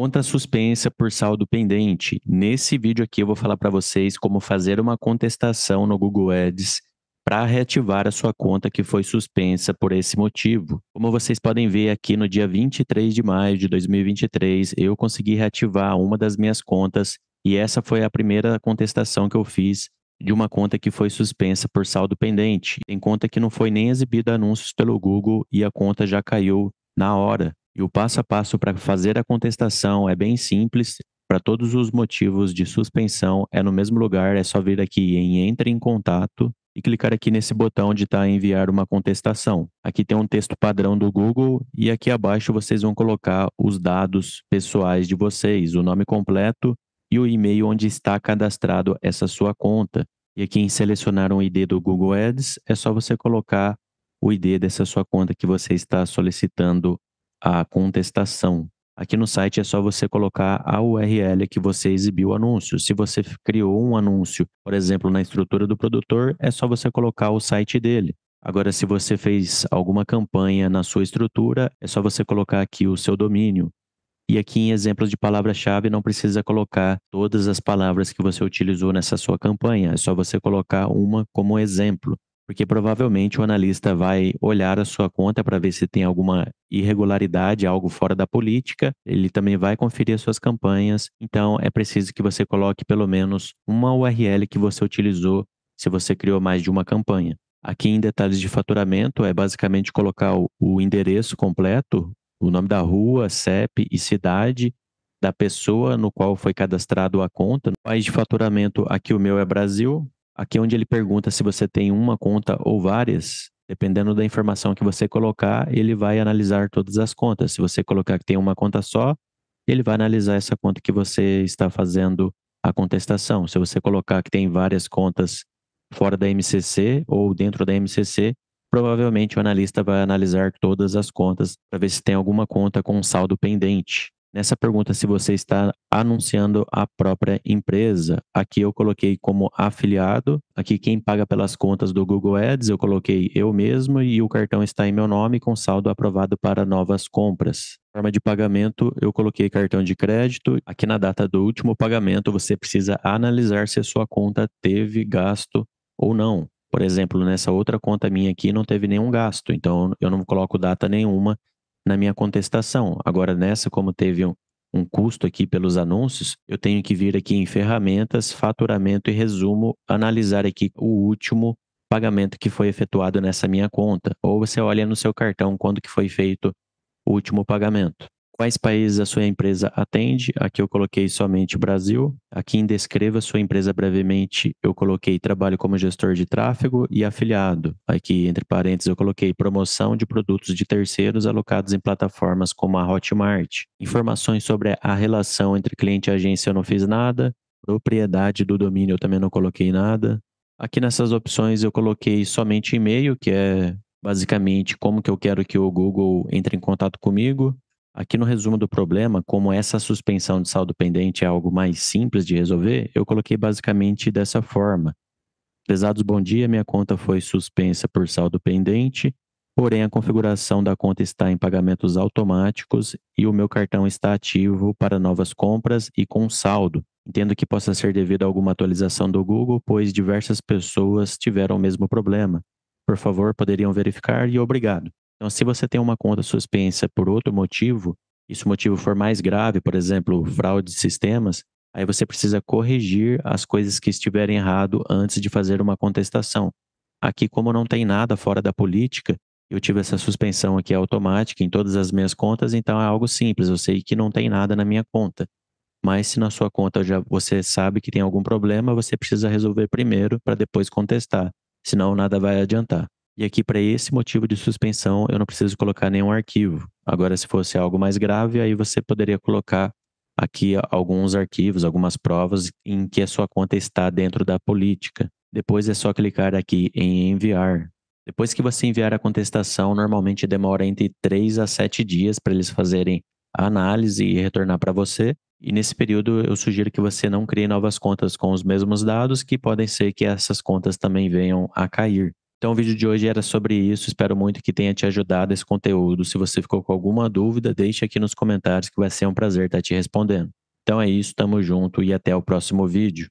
Conta suspensa por saldo pendente. Nesse vídeo aqui eu vou falar para vocês como fazer uma contestação no Google Ads para reativar a sua conta que foi suspensa por esse motivo. Como vocês podem ver aqui no dia 23 de maio de 2023, eu consegui reativar uma das minhas contas e essa foi a primeira contestação que eu fiz de uma conta que foi suspensa por saldo pendente. Tem conta que não foi nem exibida anúncios pelo Google e a conta já caiu na hora. E o passo a passo para fazer a contestação é bem simples. Para todos os motivos de suspensão, é no mesmo lugar, é só vir aqui em Entre em Contato e clicar aqui nesse botão onde está enviar uma contestação. Aqui tem um texto padrão do Google e aqui abaixo vocês vão colocar os dados pessoais de vocês, o nome completo e o e-mail onde está cadastrado essa sua conta. E aqui em selecionar um ID do Google Ads, é só você colocar o ID dessa sua conta que você está solicitando a contestação. Aqui no site é só você colocar a URL que você exibiu o anúncio. Se você criou um anúncio, por exemplo, na estrutura do produtor, é só você colocar o site dele. Agora, se você fez alguma campanha na sua estrutura, é só você colocar aqui o seu domínio. E aqui em exemplos de palavra-chave, não precisa colocar todas as palavras que você utilizou nessa sua campanha, é só você colocar uma como exemplo porque provavelmente o analista vai olhar a sua conta para ver se tem alguma irregularidade, algo fora da política, ele também vai conferir as suas campanhas, então é preciso que você coloque pelo menos uma URL que você utilizou se você criou mais de uma campanha. Aqui em detalhes de faturamento é basicamente colocar o endereço completo, o nome da rua, CEP e cidade da pessoa no qual foi cadastrado a conta. País de faturamento, aqui o meu é Brasil, Aqui é onde ele pergunta se você tem uma conta ou várias, dependendo da informação que você colocar, ele vai analisar todas as contas. Se você colocar que tem uma conta só, ele vai analisar essa conta que você está fazendo a contestação. Se você colocar que tem várias contas fora da MCC ou dentro da MCC, provavelmente o analista vai analisar todas as contas para ver se tem alguma conta com saldo pendente. Nessa pergunta, se você está anunciando a própria empresa, aqui eu coloquei como afiliado, aqui quem paga pelas contas do Google Ads, eu coloquei eu mesmo e o cartão está em meu nome com saldo aprovado para novas compras. Forma de pagamento, eu coloquei cartão de crédito. Aqui na data do último pagamento, você precisa analisar se a sua conta teve gasto ou não. Por exemplo, nessa outra conta minha aqui não teve nenhum gasto, então eu não coloco data nenhuma na minha contestação. Agora, nessa, como teve um, um custo aqui pelos anúncios, eu tenho que vir aqui em ferramentas, faturamento e resumo, analisar aqui o último pagamento que foi efetuado nessa minha conta. Ou você olha no seu cartão quando que foi feito o último pagamento. Quais países a sua empresa atende? Aqui eu coloquei somente Brasil. Aqui em Descreva sua empresa brevemente, eu coloquei trabalho como gestor de tráfego e afiliado. Aqui, entre parênteses, eu coloquei promoção de produtos de terceiros alocados em plataformas como a Hotmart. Informações sobre a relação entre cliente e agência eu não fiz nada. Propriedade do domínio eu também não coloquei nada. Aqui nessas opções eu coloquei somente e-mail, que é basicamente como que eu quero que o Google entre em contato comigo. Aqui no resumo do problema, como essa suspensão de saldo pendente é algo mais simples de resolver, eu coloquei basicamente dessa forma. Pesados bom dia. Minha conta foi suspensa por saldo pendente, porém a configuração da conta está em pagamentos automáticos e o meu cartão está ativo para novas compras e com saldo. Entendo que possa ser devido a alguma atualização do Google, pois diversas pessoas tiveram o mesmo problema. Por favor, poderiam verificar e obrigado. Então, se você tem uma conta suspensa por outro motivo, e se o motivo for mais grave, por exemplo, fraude de sistemas, aí você precisa corrigir as coisas que estiverem errado antes de fazer uma contestação. Aqui, como não tem nada fora da política, eu tive essa suspensão aqui automática em todas as minhas contas, então é algo simples, eu sei que não tem nada na minha conta. Mas se na sua conta já você sabe que tem algum problema, você precisa resolver primeiro para depois contestar, senão nada vai adiantar. E aqui, para esse motivo de suspensão, eu não preciso colocar nenhum arquivo. Agora, se fosse algo mais grave, aí você poderia colocar aqui alguns arquivos, algumas provas em que a sua conta está dentro da política. Depois é só clicar aqui em enviar. Depois que você enviar a contestação, normalmente demora entre 3 a 7 dias para eles fazerem a análise e retornar para você. E nesse período, eu sugiro que você não crie novas contas com os mesmos dados, que podem ser que essas contas também venham a cair. Então, o vídeo de hoje era sobre isso. Espero muito que tenha te ajudado esse conteúdo. Se você ficou com alguma dúvida, deixe aqui nos comentários que vai ser um prazer estar te respondendo. Então é isso, tamo junto e até o próximo vídeo.